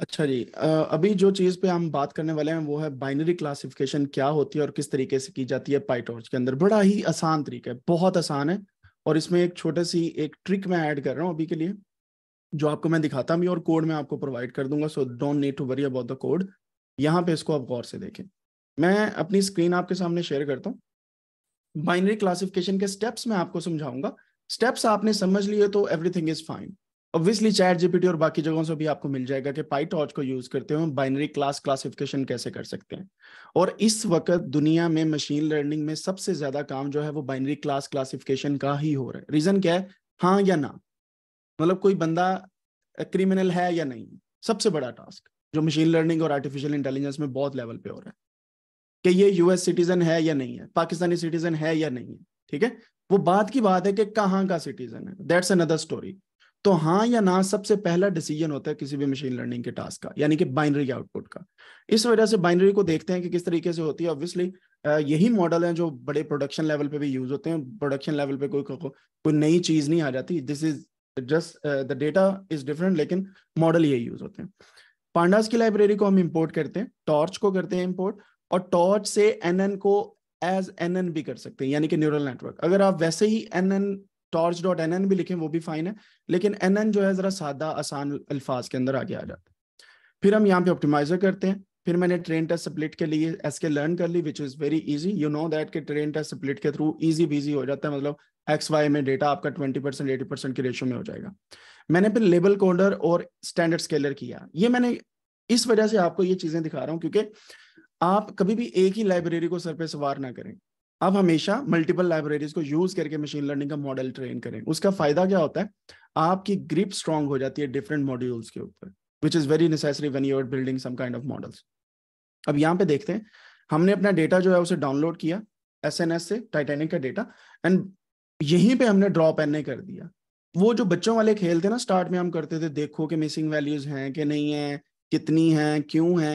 अच्छा जी अभी जो चीज पे हम बात करने वाले हैं वो है बाइनरी क्लासिफिकेशन क्या होती है और किस तरीके से की जाती है पाइटॉर्च के अंदर बड़ा ही आसान तरीका है बहुत आसान है और इसमें एक छोटे सी एक ट्रिक मैं ऐड कर रहा हूँ अभी के लिए जो आपको मैं दिखाता भी और कोड मैं आपको प्रोवाइड कर दूंगा so don't need to worry about the code यहाँ पे इसको आप गौर से देखें मैं अपनी स्क्रीन आपके सामने शेयर करता हूँ बाइनरी क्लासिफिकेशन के स्टेप्स मैं आपको समझाऊंगा स्टेप्स आपने समझ लिए तो everything is fine obviously chat GPT और बाकी जगहों से भी आपको मिल जाएगा कि पाइटॉर्च को यूज करते हुए बाइनरी क्लास क्लासिफिकेशन कैसे कर सकते हैं और इस वक्त दुनिया में मशीन लर्निंग में सबसे ज्यादा काम जो है वो बाइनरी क्लास क्लासिफिकेशन का ही हो रहा है रीजन क्या है हाँ या ना मतलब कोई बंदा क्रिमिनल है या नहीं सबसे बड़ा टास्क जो मशीन लर्निंग और आर्टिफिशियल इंटेलिजेंस में बहुत लेवल पे हो रहा है कि ये यूएस सिटीजन है या नहीं है पाकिस्तानी सिटीजन है या नहीं है ठीक है वो बात की बात है कि कहाँ का सिटीजन है दैट्स अनदर स्टोरी तो हाँ या ना सबसे पहला डिसीजन होता है किसी भी मशीन लर्निंग के टास्क का यानी कि बाइनरी आउटपुट का इस वजह से बाइनरी को देखते हैं कि किस तरीके से होती है ऑब्वियसली यही मॉडल है जो बड़े प्रोडक्शन लेवल पे भी यूज होते हैं प्रोडक्शन लेवल पे कोई कोई नई चीज नहीं आ जाती this is just the data is different लेकिन मॉडल यही यूज होते हैं पांडास की लाइब्रेरी को हम इम्पोर्ट करते हैं टॉर्च को करते हैं इम्पोर्ट और टॉर्च से एन को एज एन भी कर सकते हैं यानी कि न्यूरल नेटवर्क अगर आप वैसे ही N torch dot N N भी लिखें वो भी फाइन है लेकिन एन एन जो है ज़रा सादा आसान अल्फाज के अंदर आगे आ जाता है फिर हम यहाँ पे ऑप्टिमाइजर करते हैं फिर मैंने ट्रेन टेस्ट स्प्लिट के लिए एस के लर्न कर ली which is very easy you know that कि ट्रेन टेस्ट स्प्लिट के थ्रू इजी बीजी हो जाता है मतलब एक्स वाई में डेटा आपका ट्वेंटी परसेंट एटी परसेंट के रेशियो में हो जाएगा मैंने फिर लेबल कोडर और स्टैंडर्ड स्केलर किया ये मैंने इस वजह से आपको ये चीज़ें दिखा रहा हूँ क्योंकि आप कभी भी एक ही लाइब्रेरी को सर पे सवार ना करें अब हमेशा मल्टीपल लाइब्रेरीज को यूज करके मशीन लर्निंग का मॉडल ट्रेन करें उसका फायदा क्या होता है आपकी ग्रिप स्ट्रांग हो जाती है डिफरेंट मॉड्यूल्स के ऊपर which is very necessary when you are building some kind of models अब यहाँ पे देखते हैं हमने अपना डेटा जो है उसे डाउनलोड किया एस एन एस से टाइटेनिक का डेटा एंड यहीं पे हमने ड्रॉप एन कर दिया वो जो बच्चों वाले खेल थे ना स्टार्ट में हम करते थे देखो कि मिसिंग वैल्यूज हैं कि नहीं है कितनी है क्यों है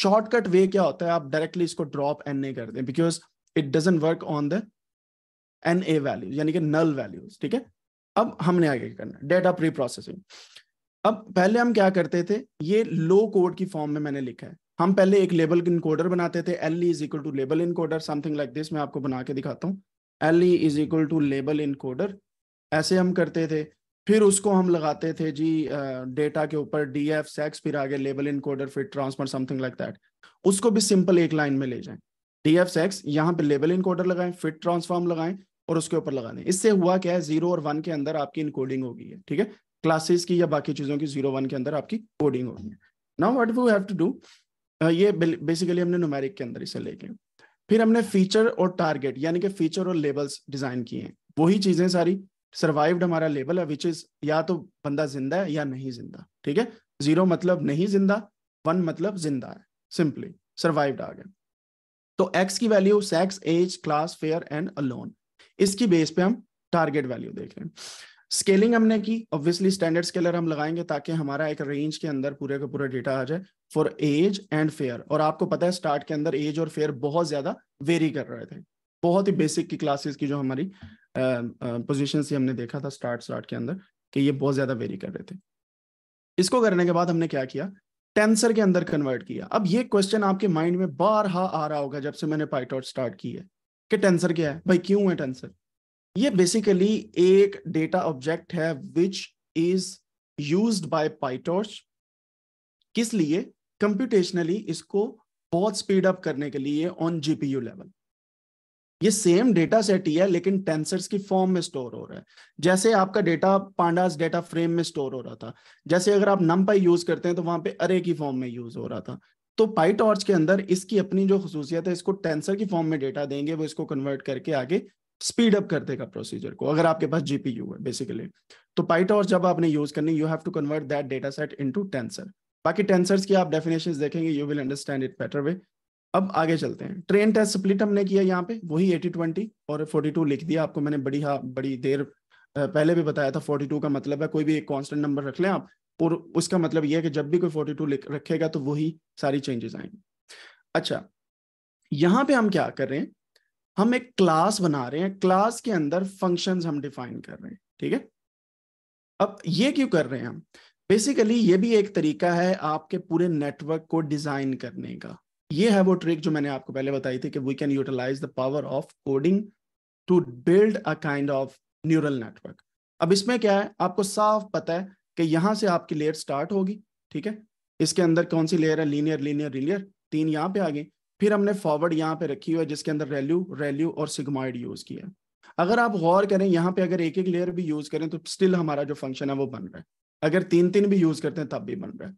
शॉर्टकट वे क्या होता है आप डायरेक्टली इसको ड्रॉप एन कर दें because it doesn't work on the N A values यानी कि नल वैल्यूज ठीक है अब हमने आगे करना डेटा प्री प्रोसेसिंग अब पहले हम क्या करते थे ये लो कोड की फॉर्म में मैंने लिखा है हम पहले एक लेबल इनकोडर बनाते थे L is equal to label encoder something like this मैं आपको बना के दिखाता हूँ L is equal to label encoder ऐसे हम करते थे फिर उसको हम लगाते थे जी डेटा uh, के ऊपर डी एफ सेक्स फिर आगे लेबल इनकोडर फिर ट्रांसफर समथिंग लाइक दैट उसको भी सिंपल एक लाइन में ले जाए टी एफ एक्स यहाँ पे लेवल इनकोडर लगाएं फिट ट्रांसफॉर्म लगाएं और उसके ऊपर लगा दें इससे हुआ क्या है जीरो और वन के अंदर आपकी इनकोडिंग होगी है ठीक है क्लासेस की या बाकी चीजों की जीरो वन के अंदर आपकी कोडिंग होगी now what we have to do ये बेसिकली हमने न्यूमेरिक के अंदर इसे लेके फिर हमने फीचर और टारगेट यानी कि फीचर और लेबल्स डिजाइन किए हैं वही चीजें सारी सर्वाइव्ड हमारा लेबल है विच इज या तो बंदा जिंदा है या नहीं जिंदा ठीक है जीरो मतलब नहीं जिंदा वन मतलब जिंदा है सिंपली सर्वाइव्ड आ गया तो x की value sex age class fare and alone इसकी बेस पे हम टारगेट वैल्यू देख रहे हैं स्केलिंग हमने की ऑब्वियसली स्टैंडर्ड स्केलर हम लगाएंगे ताकि हमारा एक रेंज के अंदर पूरे का पूरा डेटा आ जाए फॉर एज एंड फेयर और आपको पता है स्टार्ट के अंदर एज और फेयर बहुत ज्यादा वेरी कर रहे थे बहुत ही बेसिक की क्लासेस की जो हमारी पोजिशन uh, uh, हमने देखा था स्टार्ट स्टार्ट के अंदर कि ये बहुत ज्यादा वेरी कर रहे थे इसको करने के बाद हमने क्या किया टेंसर के अंदर कन्वर्ट किया अब ये क्वेश्चन आपके माइंड में बार हा आ रहा होगा जब से मैंने पाइटॉट स्टार्ट की है कि टेंसर क्या है भाई क्यों है टेंसर ये बेसिकली एक डेटा ऑब्जेक्ट है which is use by PyTorch किस लिए कंप्यूटेशनली इसको बहुत स्पीड अप करने के लिए ऑन जीपीयू लेवल ये सेम डेटा सेट ही है लेकिन टेंसर्स की फॉर्म में स्टोर हो रहा है जैसे आपका डेटा पांडास डेटा फ्रेम में स्टोर हो रहा था जैसे अगर आप नम पाई यूज करते हैं तो वहां पे अरे की फॉर्म में यूज हो रहा था तो पाई टॉर्च के अंदर इसकी अपनी जो खसूसियत है इसको टेंसर की फॉर्म में डेटा देंगे वो इसको कन्वर्ट करके आगे स्पीड अप कर देगा प्रोसीजर को अगर आपके पास जीपीयू है बेसिकली तो पाई टॉर्च जब आपने यूज करनी you have to convert that data set in tensor बाकी टेंसर्स की आप डेफिनेशन देखेंगे you will understand it better way अब आगे चलते हैं ट्रेन टेस्ट स्प्लिट हमने किया यहाँ पे वही एटी ट्वेंटी और फोर्टी टू लिख दिया आपको मैंने बड़ी हाँ बड़ी देर पहले भी बताया था फोर्टी टू का मतलब है कोई भी एक कॉन्स्टेंट नंबर रख लें आप और उसका मतलब यह है कि जब भी कोई फोर्टी टू रखेगा तो वही सारी चेंजेस आएंगे अच्छा यहाँ पे हम क्या कर रहे हैं हम एक क्लास बना रहे हैं क्लास के अंदर फंक्शन हम डिफाइन कर रहे हैं ठीक है अब ये क्यों कर रहे हैं हम बेसिकली ये भी एक तरीका है आपके पूरे नेटवर्क को डिजाइन करने का ये है वो ट्रिक जो मैंने आपको पहले बताई थी कि we can utilise the power of coding to build a kind of neural network अब इसमें क्या है आपको साफ पता है कि यहां से आपकी लेयर स्टार्ट होगी ठीक है इसके अंदर कौन सी लेयर है लीनियर लीनियर लीनियर तीन यहां पे आ गई फिर हमने फॉरवर्ड यहां पे रखी हुई है जिसके अंदर रेल्यू रेल्यू और सिग्माइड यूज किया अगर आप गौर करें यहाँ पे अगर एक एक लेयर भी यूज करें तो स्टिल हमारा जो फंक्शन है वो बन रहा है अगर तीन तीन भी यूज करते हैं तब भी बन रहा है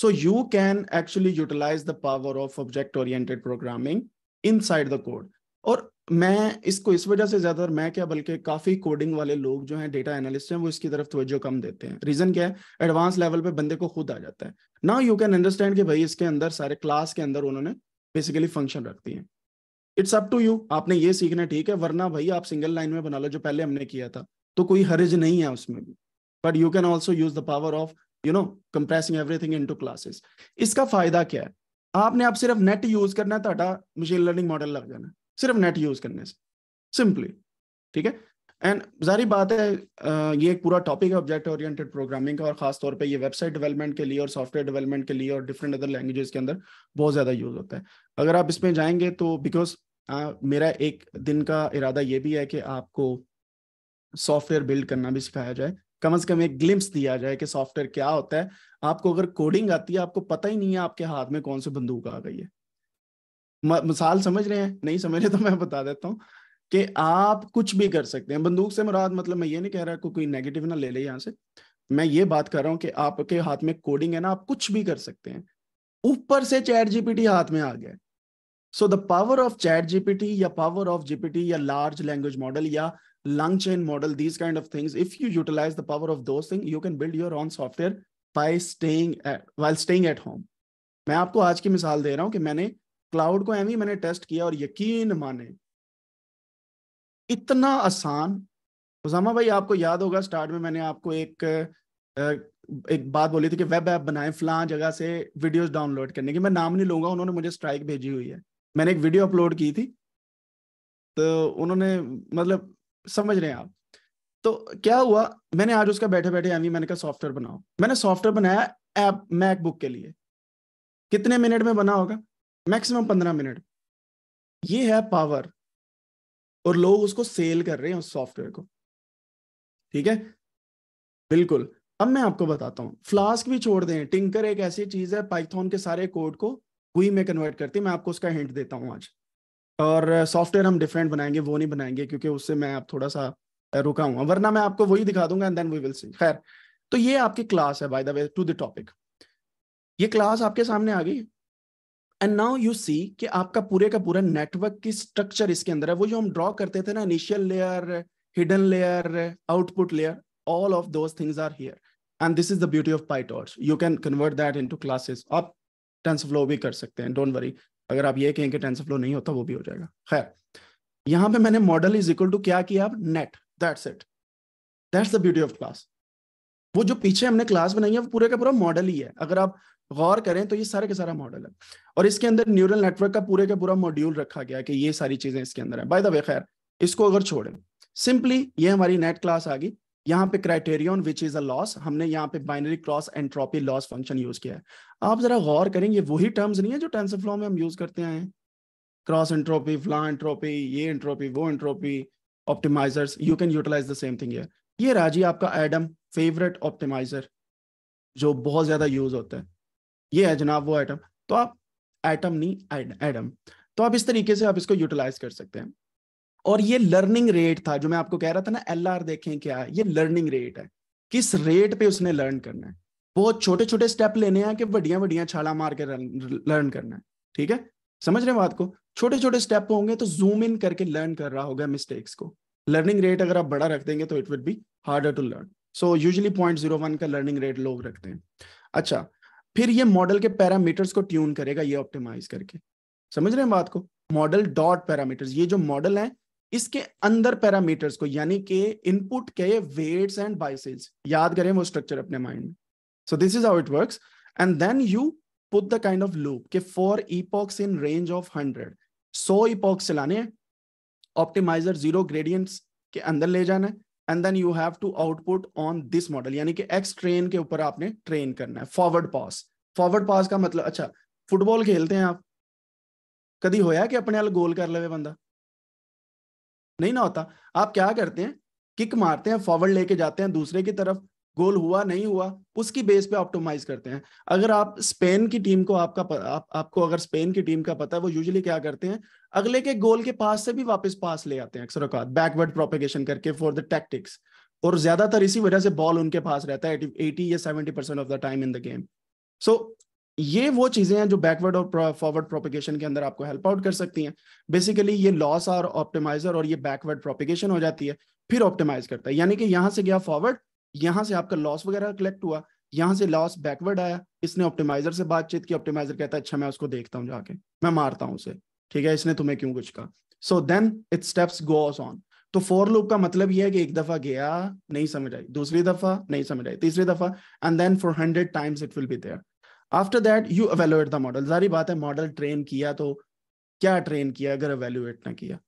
So you can actually utilize the power of object oriented programming inside the code. और मैं इसको इस वजह से ज्यादा मैं क्या बल्कि काफी कोडिंग वाले लोग जो हैं डेटा एनालिस्ट हैं वो इसकी तरफ तवज्जो कम देते हैं रीजन क्या है एडवांस लेवल पे बंदे को खुद आ जाता है नाउ यू कैन अंडरस्टैंड कि भाई इसके अंदर सारे क्लास के अंदर उन्होंने बेसिकली फंक्शन रख दिए इट्स अप टू यू आपने ये सीखना ठीक है वरना भाई आप सिंगल लाइन में बना लो जो पहले हमने किया था तो कोई हर्ज नहीं है उसमें भी but you can also use the power of you know compressing everything into classes इसका फायदा क्या है आपने आप सिर्फ नेट यूज करना है तो मशीन लर्निंग मॉडल लग जाना सिर्फ नेट यूज करने से सिंपली ठीक है एंड जारी बात है ये एक पूरा टॉपिक है ऑब्जेक्ट ओरिएंटेड प्रोग्रामिंग का और खास तौर पे ये वेबसाइट डेवलपमेंट के लिए और सॉफ्टवेयर डेवलपमेंट के लिए और डिफरेंट अदर लैंग्वेजेस के अंदर बहुत ज़्यादा यूज होता है अगर आप इसमें जाएंगे तो बिकॉज मेरा एक दिन का इरादा ये भी है कि आपको सॉफ्टवेयर बिल्ड करना भी सिखाया जाए कम से कम एक ग्लिम्स दिया जाए कि सॉफ्टवेयर क्या होता है आपको अगर कोडिंग आती है आपको पता ही नहीं है आपके हाथ में कौन सी बंदूक आ गई है मिसाल समझ रहे हैं नहीं समझ रहे तो मैं बता देता हूँ कि आप कुछ भी कर सकते हैं बंदूक से मुराद मतलब मैं ये नहीं कह रहा को कोई नेगेटिव ना ले ले यहाँ से मैं ये बात कर रहा हूँ कि आपके हाथ में कोडिंग है ना आप कुछ भी कर सकते हैं ऊपर से चैट जीपीटी हाथ में आ गया so the power of chat GPT या पावर ऑफ जीपीटी या लार्ज लैंग्वेज मॉडल या long chain model, these kind of things, if you utilize the power of those things, you can build your own software by staying at, while staying at home. मैं आपको आज की मिसाल दे रहा हूं कि मैंने क्लाउड को एम e मैंने टेस्ट किया और यकीन माने इतना आसान उजामा भाई आपको याद होगा स्टार्ट में मैंने आपको एक एक बात बोली थी कि वेब ऐप बनाए फलां जगह से वीडियोस डाउनलोड करने की मैं नाम नहीं लूंगा उन्होंने मुझे स्ट्राइक भेजी हुई है मैंने एक वीडियो अपलोड की थी तो उन्होंने मतलब समझ रहे हैं आप तो क्या हुआ मैंने आज उसका बैठे बैठे एमी मैंने कहा सॉफ्टवेयर बनाओ मैंने सॉफ्टवेयर बनाया ऐप मैकबुक के लिए कितने मिनट में बना होगा मैक्सिमम पंद्रह मिनट ये है पावर और लोग उसको सेल कर रहे हैं उस सॉफ्टवेयर को ठीक है बिल्कुल अब मैं आपको बताता हूँ फ्लास्क भी छोड़ दें टिंकर एक ऐसी चीज है पाइथन के सारे कोड को गुई में कन्वर्ट करती है मैं आपको उसका हिंट देता हूँ आज और सॉफ्टवेयर हम डिफरेंट बनाएंगे वो नहीं बनाएंगे क्योंकि उससे मैं आप थोड़ा सा रुका हुआ वरना मैं आपको वही दिखा दूंगा and then we will see खैर तो ये आपकी क्लास है by the way to the topic ये क्लास आपके सामने आ गई एंड नाउ यू सी कि आपका पूरे का पूरा नेटवर्क की स्ट्रक्चर इसके अंदर है वो जो हम ड्रॉ करते थे ना initial layer hidden layer output layer all of those things are here and this is the beauty of PyTorch you can convert that into classes आप टेंसफ्लो भी कर सकते हैं डोंट वरी अगर आप ये कहें कि टेंसर फ्लो नहीं होता वो भी हो जाएगा खैर यहां पे मैंने मॉडल इज इक्वल टू क्या किया net that's it that's the beauty of class वो जो पीछे हमने क्लास बनाई है वो पूरे का पूरा मॉडल ही है अगर आप गौर करें तो ये सारे के सारा मॉडल है और इसके अंदर न्यूरल नेटवर्क का पूरे का पूरा मॉड्यूल रखा गया कि ये सारी चीजें इसके अंदर है बाय द वे खैर इसको अगर छोड़ें सिंपली ये हमारी नेट क्लास आ गई यहाँ पे criterion which is a loss हमने यहाँ पे binary cross entropy loss function use किया है आप जरा गौर करें ये वही टर्म्स नहीं है जो फ्लो में हम यूज करते हैं क्रॉस एंट्रोपी फ्ला एंट्रोपी ये एंट्रोपी वो entropy optimisers you can utilise the same thing ये राजी आपका एडम फेवरेट ऑप्टिमाइजर जो बहुत ज्यादा यूज होता है ये है जनाब वो एटम तो आप एटम नहीं एडम तो आप इस तरीके से आप इसको यूटिलाइज कर सकते हैं और ये लर्निंग रेट था जो मैं आपको कह रहा था ना एल देखें क्या है ये लर्निंग रेट है किस रेट पे उसने लर्न करना है बहुत छोटे छोटे स्टेप लेने हैं कि बढ़िया बढ़िया छाला मार के लर्न करना है ठीक है समझ रहे हैं बात को छोटे छोटे स्टेप होंगे तो जूम इन करके लर्न कर रहा होगा मिस्टेक्स को लर्निंग रेट अगर आप बड़ा रख देंगे तो it will be harder to learn so usually point zero one का लर्निंग रेट लोग रखते हैं अच्छा फिर ये मॉडल के पैरामीटर्स को ट्यून करेगा ये ऑप्टिमाइज करके समझ रहे हैं बात को मॉडल डॉट पैरामीटर्स ये जो मॉडल है इसके अंदर पैरामीटर्स को यानी कि इनपुट के वेट्स एंड बाइसेज याद करें वो स्ट्रक्चर अपने माइंड में so this is how it works and then you put the kind of loop के for epochs in range of hundred so epochs चलाने ऑप्टिमाइजर जीरो ग्रेडियंट्स के अंदर ले जाना and then you have to output on this model यानी कि x train के ऊपर आपने ट्रेन करना है फॉरवर्ड पास फॉरवर्ड पास का मतलब अच्छा फुटबॉल खेलते हैं आप कभी होया कि अपने गोल कर ले बंदा नहीं ना होता आप क्या करते हैं किक मारते हैं फॉरवर्ड लेके जाते हैं दूसरे की तरफ गोल हुआ नहीं हुआ उसकी बेस पे ऑप्टोमाइज करते हैं अगर आप स्पेन की टीम को आपका प, आप, आपको अगर स्पेन की टीम का पता है वो यूजुअली क्या करते हैं अगले के गोल के पास से भी वापस पास ले आते हैं अक्सर अकात बैकवर्ड प्रोपेगेशन करके फॉर द टैक्टिक्स और ज्यादातर इसी वजह से बॉल उनके पास रहता है एटी या seventy percent of the time in the game so ये वो चीजें हैं जो बैकवर्ड और फॉरवर्ड प्रोपिगेशन के अंदर आपको हेल्प आउट कर सकती हैं बेसिकली ये लॉस और ऑप्टिमाइजर और ये बैकवर्ड प्रोपिगेशन हो जाती है फिर ऑप्टिमाइज करता है यानी कि यहाँ से गया फॉरवर्ड यहाँ से आपका लॉस वगैरह कलेक्ट हुआ यहाँ से लॉस बैकवर्ड आया इसने ऑप्टिमाइजर से बातचीत की ऑप्टिमाइजर कहता है अच्छा मैं उसको देखता हूँ जाके मैं मारता हूँ उसे ठीक है इसने तुम्हें क्यों कुछ कहा so then it steps goes on तो फोर लूप का मतलब यह है कि एक दफा गया नहीं समझ आई दूसरी दफा नहीं समझ आई तीसरी दफा and then four hundred times it will be there after that you evaluate the model जारी बात है मॉडल ट्रेन किया तो क्या ट्रेन किया अगर अवेलुएट ना किया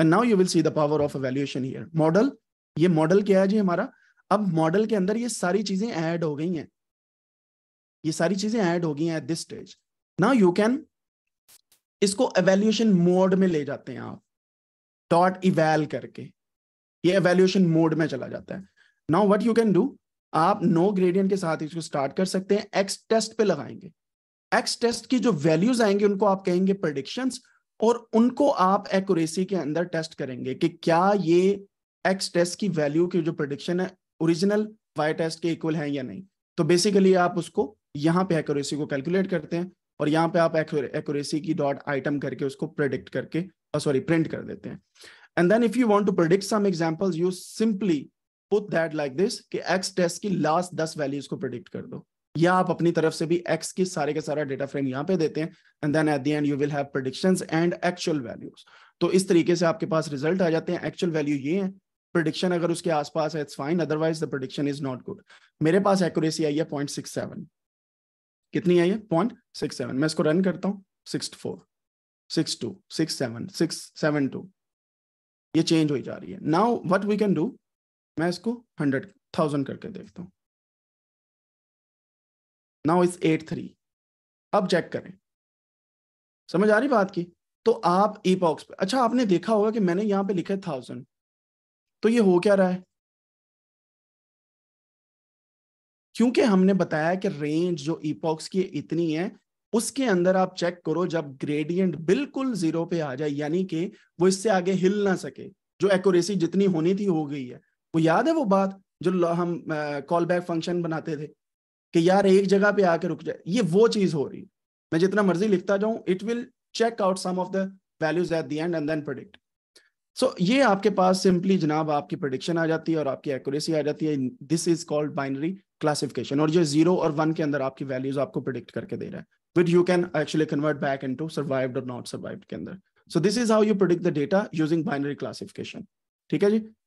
and now you will see the power of evaluation here model ये मॉडल क्या है जी हमारा अब मॉडल के अंदर ये सारी चीजें ऐड हो गई हैं ये सारी चीजें ऐड हो गई हैं at this stage now you can इसको एवेल्यूशन मोड में ले जाते हैं आप डॉट इवेल करके ये एवेल्यूशन मोड में चला जाता है now what you can do आप नो ग्रेडियंट के साथ इसको स्टार्ट कर सकते हैं एक्स टेस्ट पे लगाएंगे एक्स टेस्ट की जो वैल्यूज आएंगे उनको आप कहेंगे प्रडिक्शन और उनको आप एक्यूरेसी के अंदर टेस्ट करेंगे कि क्या ये एक्स टेस्ट की वैल्यू की जो प्रडिक्शन है ओरिजिनल वाई टेस्ट के इक्वल है या नहीं तो बेसिकली आप उसको यहाँ पे एक्यूरेसी को कैलकुलेट करते हैं और यहाँ पे आप एक्यूरेसी की डॉट आइटम करके उसको प्रेडिक्ट करके सॉरी oh, प्रिंट कर देते हैं and then if you want to predict some examples you simply put that like this कि एक्स टेस्ट की लास्ट दस वैल्यूज को प्रिडिक्ट कर दो या आप अपनी तरफ से भी एक्स की सारे का सारा डेटा फ्रेम यहाँ पे देते हैं and then at the end you will have predictions and actual values तो इस तरीके से आपके पास रिजल्ट आ जाते हैं एक्चुअल वैल्यू ये है प्रिडिक्शन अगर उसके आसपास है it's fine otherwise the prediction is not good मेरे पास एक्यूरेसी आई है पॉइंट कितनी आई है पॉइंट मैं इसको रन करता हूँ six four six two six seven six seven two ये चेंज हो जा रही है now what we can do मैं इसको हंड्रेड थाउजेंड करके देखता हूं नाउ इज एट थ्री अब चेक करें समझ आ रही बात की तो आप ई बॉक्स पे अच्छा आपने देखा होगा कि मैंने यहां पे लिखा है थाउजेंड तो ये हो क्या रहा है क्योंकि हमने बताया कि रेंज जो ईपॉक्स की इतनी है उसके अंदर आप चेक करो जब ग्रेडियंट बिल्कुल जीरो पे आ जाए यानी कि वो इससे आगे हिल ना सके जो एक्यूरेसी जितनी होनी थी हो गई है वो याद है वो बात जो हम कॉल बैक फंक्शन बनाते थे कि यार एक जगह पे आके रुक जाए ये वो चीज हो रही है मैं जितना मर्जी लिखता जाऊं it will check out some of the values at the end and then predict so ये आपके पास सिंपली जनाब आपकी प्रोडिक्शन आ जाती है और आपकी एक्यूरेसी आ जाती है this is called binary classification और जो जीरो और वन के अंदर आपकी वैल्यूज आपको प्रोडिक्ट करके दे रहा है with you can actually convert back into survived और नॉट सर्वाइव्ड के अंदर so this is how you predict the data using binary classification ठीक है जी